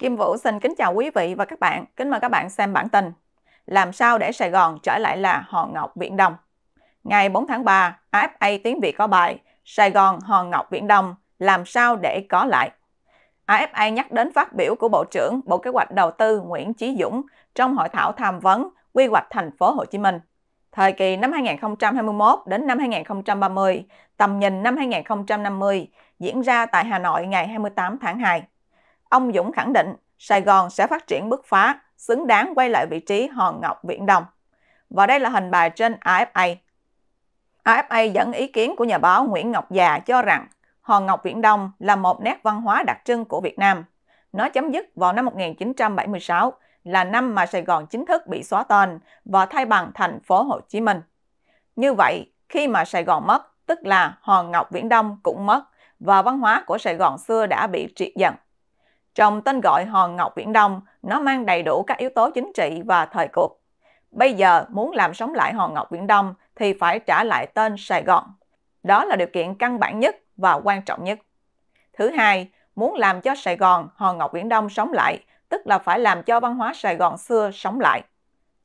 Kim Vũ xin kính chào quý vị và các bạn. Kính mời các bạn xem bản tin. Làm sao để Sài Gòn trở lại là hòn ngọc Biển Đông? Ngày 4 tháng 3, AFA tiếng Việt có bài Sài Gòn hòn ngọc Biển Đông, làm sao để có lại? AFA nhắc đến phát biểu của Bộ trưởng Bộ Kế hoạch Đầu tư Nguyễn Chí Dũng trong hội thảo tham vấn quy hoạch thành phố Hồ Chí Minh. Thời kỳ năm 2021 đến năm 2030, tầm nhìn năm 2050 diễn ra tại Hà Nội ngày 28 tháng 2. Ông Dũng khẳng định Sài Gòn sẽ phát triển bứt phá, xứng đáng quay lại vị trí hòn ngọc Viễn Đông. Và đây là hình bài trên AFA. AFA dẫn ý kiến của nhà báo Nguyễn Ngọc Già cho rằng hòn ngọc Viễn Đông là một nét văn hóa đặc trưng của Việt Nam. Nó chấm dứt vào năm 1976 là năm mà Sài Gòn chính thức bị xóa tên và thay bằng thành phố Hồ Chí Minh. Như vậy, khi mà Sài Gòn mất, tức là hòn ngọc Viễn Đông cũng mất và văn hóa của Sài Gòn xưa đã bị triệt dần. Trong tên gọi Hòn Ngọc Viễn Đông, nó mang đầy đủ các yếu tố chính trị và thời cuộc. Bây giờ muốn làm sống lại Hòn Ngọc Viễn Đông thì phải trả lại tên Sài Gòn. Đó là điều kiện căn bản nhất và quan trọng nhất. Thứ hai, muốn làm cho Sài Gòn, Hòn Ngọc Viễn Đông sống lại, tức là phải làm cho văn hóa Sài Gòn xưa sống lại.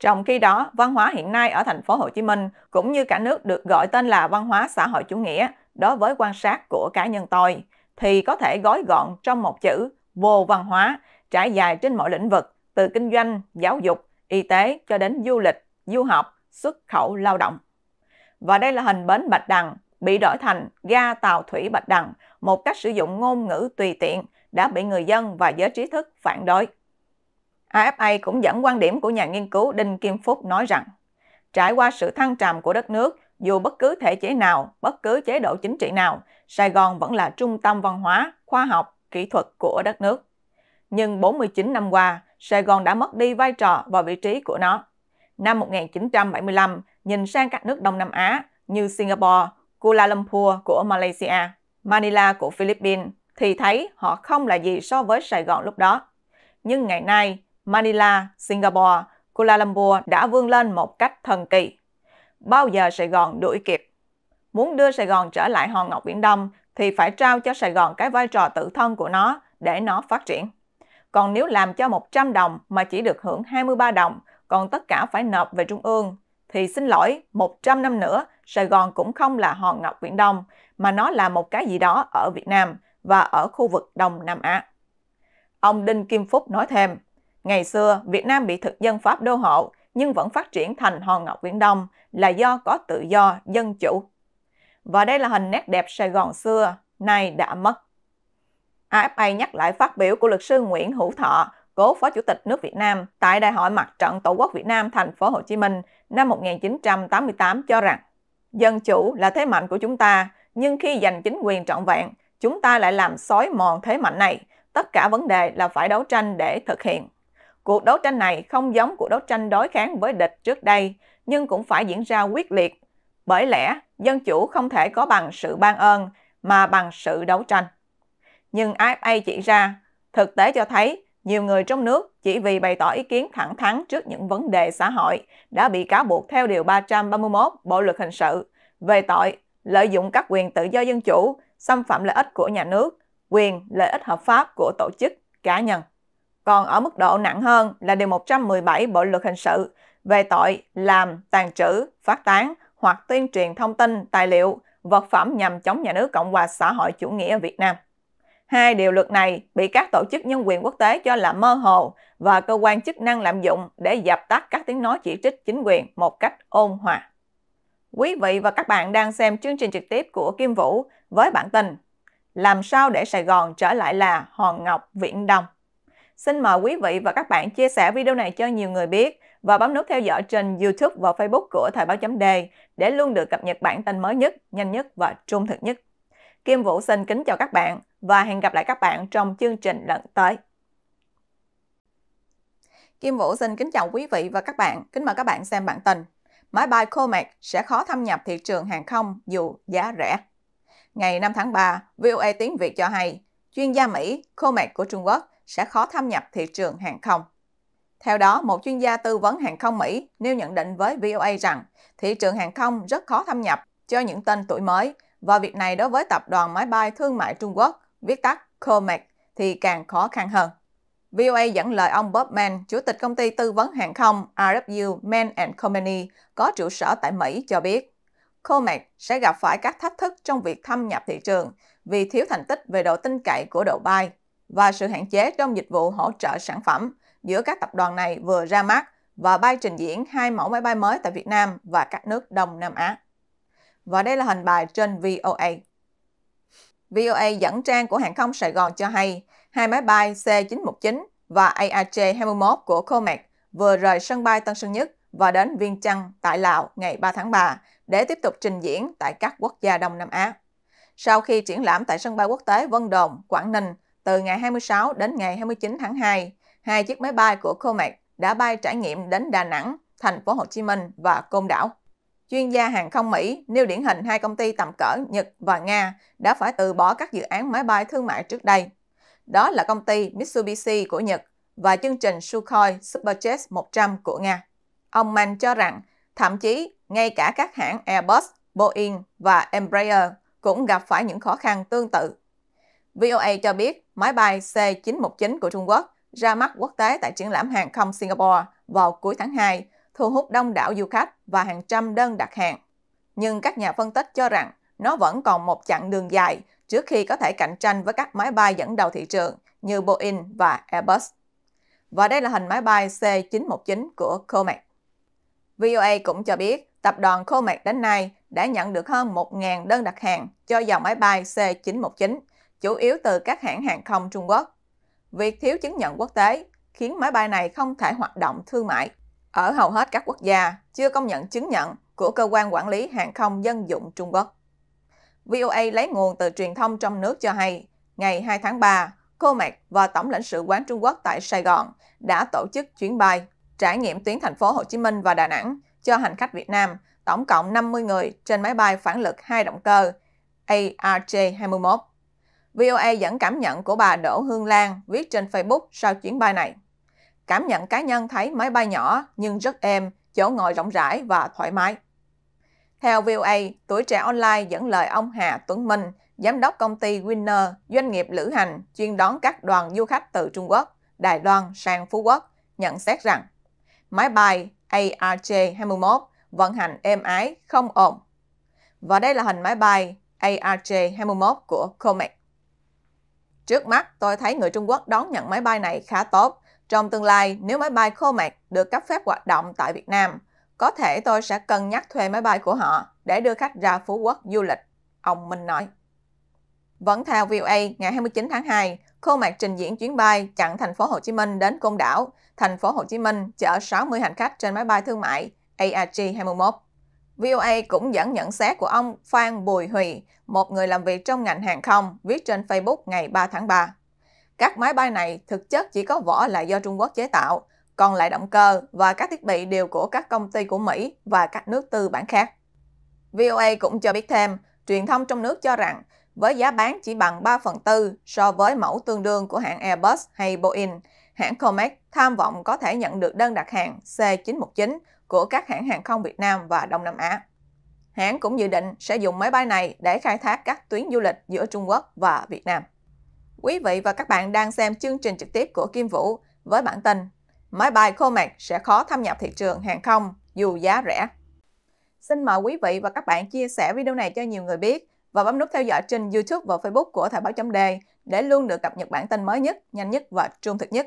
Trong khi đó, văn hóa hiện nay ở thành phố Hồ Chí Minh cũng như cả nước được gọi tên là văn hóa xã hội chủ nghĩa đối với quan sát của cá nhân tôi thì có thể gói gọn trong một chữ vô văn hóa, trải dài trên mọi lĩnh vực, từ kinh doanh, giáo dục, y tế cho đến du lịch, du học, xuất khẩu lao động. Và đây là hình bến Bạch Đằng, bị đổi thành ga tàu thủy Bạch Đằng, một cách sử dụng ngôn ngữ tùy tiện đã bị người dân và giới trí thức phản đối. AFA cũng dẫn quan điểm của nhà nghiên cứu Đinh Kim Phúc nói rằng, trải qua sự thăng trầm của đất nước, dù bất cứ thể chế nào, bất cứ chế độ chính trị nào, Sài Gòn vẫn là trung tâm văn hóa, khoa học, kỹ thuật của đất nước. Nhưng 49 năm qua, Sài Gòn đã mất đi vai trò và vị trí của nó. Năm 1975, nhìn sang các nước Đông Nam Á như Singapore, Kuala Lumpur của Malaysia, Manila của Philippines, thì thấy họ không là gì so với Sài Gòn lúc đó. Nhưng ngày nay, Manila, Singapore, Kuala Lumpur đã vươn lên một cách thần kỳ. Bao giờ Sài Gòn đuổi kịp? Muốn đưa Sài Gòn trở lại hòn ngọc Biển Đông thì phải trao cho Sài Gòn cái vai trò tự thân của nó để nó phát triển. Còn nếu làm cho 100 đồng mà chỉ được hưởng 23 đồng, còn tất cả phải nộp về Trung ương, thì xin lỗi, 100 năm nữa Sài Gòn cũng không là hòn ngọc Viễn Đông, mà nó là một cái gì đó ở Việt Nam và ở khu vực Đông Nam Á. Ông Đinh Kim Phúc nói thêm, ngày xưa Việt Nam bị thực dân Pháp đô hộ nhưng vẫn phát triển thành hòn ngọc Viễn Đông là do có tự do, dân chủ và đây là hình nét đẹp Sài Gòn xưa, nay đã mất. AFA nhắc lại phát biểu của luật sư Nguyễn Hữu Thọ, cố Phó Chủ tịch nước Việt Nam tại Đại hội Mặt trận Tổ quốc Việt Nam thành phố Hồ Chí Minh năm 1988 cho rằng dân chủ là thế mạnh của chúng ta, nhưng khi giành chính quyền trọn vẹn, chúng ta lại làm xói mòn thế mạnh này. Tất cả vấn đề là phải đấu tranh để thực hiện. Cuộc đấu tranh này không giống cuộc đấu tranh đối kháng với địch trước đây, nhưng cũng phải diễn ra quyết liệt, bởi lẽ, dân chủ không thể có bằng sự ban ơn mà bằng sự đấu tranh. Nhưng AFA chỉ ra, thực tế cho thấy nhiều người trong nước chỉ vì bày tỏ ý kiến thẳng thắn trước những vấn đề xã hội đã bị cáo buộc theo Điều 331 Bộ Luật Hình sự về tội lợi dụng các quyền tự do dân chủ, xâm phạm lợi ích của nhà nước, quyền lợi ích hợp pháp của tổ chức, cá nhân. Còn ở mức độ nặng hơn là Điều 117 Bộ Luật Hình sự về tội làm, tàn trữ, phát tán hoặc tuyên truyền thông tin, tài liệu, vật phẩm nhằm chống nhà nước Cộng hòa xã hội chủ nghĩa Việt Nam. Hai điều luật này bị các tổ chức nhân quyền quốc tế cho là mơ hồ và cơ quan chức năng lạm dụng để dập tắt các tiếng nói chỉ trích chính quyền một cách ôn hòa. Quý vị và các bạn đang xem chương trình trực tiếp của Kim Vũ với bản tin Làm sao để Sài Gòn trở lại là hòn ngọc viễn đông. Xin mời quý vị và các bạn chia sẻ video này cho nhiều người biết và bấm nút theo dõi trên YouTube và Facebook của Thời báo chấm đề để luôn được cập nhật bản tin mới nhất, nhanh nhất và trung thực nhất. Kim Vũ xin kính chào các bạn và hẹn gặp lại các bạn trong chương trình lần tới. Kim Vũ xin kính chào quý vị và các bạn, kính mời các bạn xem bản tin. Máy bay Comac sẽ khó thâm nhập thị trường hàng không dù giá rẻ. Ngày 5 tháng 3, VOA tiếng Việt cho hay, chuyên gia Mỹ Comac của Trung Quốc sẽ khó thâm nhập thị trường hàng không. Theo đó, một chuyên gia tư vấn hàng không Mỹ nêu nhận định với VOA rằng thị trường hàng không rất khó thâm nhập cho những tên tuổi mới và việc này đối với tập đoàn máy bay thương mại Trung Quốc, viết tắt COMAC, thì càng khó khăn hơn. VOA dẫn lời ông Bob Mann, chủ tịch công ty tư vấn hàng không RW Mann and Company có trụ sở tại Mỹ cho biết, COMAC sẽ gặp phải các thách thức trong việc thâm nhập thị trường vì thiếu thành tích về độ tin cậy của độ bay và sự hạn chế trong dịch vụ hỗ trợ sản phẩm giữa các tập đoàn này vừa ra mắt và bay trình diễn hai mẫu máy bay mới tại Việt Nam và các nước Đông Nam Á. Và đây là hình bài trên VOA. VOA dẫn trang của hàng không Sài Gòn cho hay, hai máy bay C919 và AAJ-21 của Comac vừa rời sân bay Tân Sơn Nhất và đến Viên Chăn tại Lào ngày 3 tháng 3 để tiếp tục trình diễn tại các quốc gia Đông Nam Á. Sau khi triển lãm tại sân bay quốc tế Vân Đồn, Quảng Ninh từ ngày 26 đến ngày 29 tháng 2, hai chiếc máy bay của COMAC đã bay trải nghiệm đến Đà Nẵng, thành phố Hồ Chí Minh và Côn Đảo. Chuyên gia hàng không Mỹ nêu điển hình hai công ty tầm cỡ Nhật và Nga đã phải từ bỏ các dự án máy bay thương mại trước đây. Đó là công ty Mitsubishi của Nhật và chương trình Sukhoi Superjet 100 của Nga. Ông Mann cho rằng, thậm chí ngay cả các hãng Airbus, Boeing và Embraer cũng gặp phải những khó khăn tương tự. VOA cho biết, máy bay C-919 của Trung Quốc ra mắt quốc tế tại triển lãm hàng không Singapore vào cuối tháng 2, thu hút đông đảo du khách và hàng trăm đơn đặt hàng. Nhưng các nhà phân tích cho rằng nó vẫn còn một chặng đường dài trước khi có thể cạnh tranh với các máy bay dẫn đầu thị trường như Boeing và Airbus. Và đây là hình máy bay C-919 của Comac. VOA cũng cho biết tập đoàn Comac đến nay đã nhận được hơn 1.000 đơn đặt hàng cho dòng máy bay C-919 chủ yếu từ các hãng hàng không Trung Quốc. Việc thiếu chứng nhận quốc tế khiến máy bay này không thể hoạt động thương mại ở hầu hết các quốc gia chưa công nhận chứng nhận của cơ quan quản lý hàng không dân dụng Trung Quốc. VOA lấy nguồn từ truyền thông trong nước cho hay, ngày 2 tháng 3, cô Mạc và Tổng lãnh sự quán Trung Quốc tại Sài Gòn đã tổ chức chuyến bay trải nghiệm tuyến thành phố Hồ Chí Minh và Đà Nẵng cho hành khách Việt Nam, tổng cộng 50 người trên máy bay phản lực hai động cơ ARJ-21. VOA dẫn cảm nhận của bà Đỗ Hương Lan viết trên Facebook sau chuyến bay này. Cảm nhận cá nhân thấy máy bay nhỏ nhưng rất êm, chỗ ngồi rộng rãi và thoải mái. Theo VOA, tuổi trẻ online dẫn lời ông Hà Tuấn Minh, giám đốc công ty Winner, doanh nghiệp lữ hành chuyên đón các đoàn du khách từ Trung Quốc, Đài Loan sang Phú Quốc, nhận xét rằng máy bay ARJ-21 vận hành êm ái, không ồn. Và đây là hình máy bay ARJ-21 của Comet. Trước mắt, tôi thấy người Trung Quốc đón nhận máy bay này khá tốt. Trong tương lai, nếu máy bay khô mạc được cấp phép hoạt động tại Việt Nam, có thể tôi sẽ cân nhắc thuê máy bay của họ để đưa khách ra Phú Quốc du lịch, ông Minh nói. Vẫn theo VOA, ngày 29 tháng 2, khô mạc trình diễn chuyến bay chặn thành phố Hồ Chí Minh đến Côn Đảo. Thành phố Hồ Chí Minh chở 60 hành khách trên máy bay thương mại ARJ 21. VOA cũng dẫn nhận xét của ông Phan Bùi Huy, một người làm việc trong ngành hàng không, viết trên Facebook ngày 3 tháng 3. Các máy bay này thực chất chỉ có vỏ là do Trung Quốc chế tạo, còn lại động cơ và các thiết bị đều của các công ty của Mỹ và các nước tư bản khác. VOA cũng cho biết thêm, truyền thông trong nước cho rằng với giá bán chỉ bằng 3 phần tư so với mẫu tương đương của hãng Airbus hay Boeing, hãng Comac tham vọng có thể nhận được đơn đặt hàng C919 của các hãng hàng không Việt Nam và Đông Nam Á. Hãng cũng dự định sẽ dùng máy bay này để khai thác các tuyến du lịch giữa Trung Quốc và Việt Nam. Quý vị và các bạn đang xem chương trình trực tiếp của Kim Vũ với bản tin Máy bay Comac sẽ khó thâm nhập thị trường hàng không dù giá rẻ. Xin mời quý vị và các bạn chia sẻ video này cho nhiều người biết và bấm nút theo dõi trên YouTube và Facebook của Thời báo chấm đề để luôn được cập nhật bản tin mới nhất, nhanh nhất và trung thực nhất.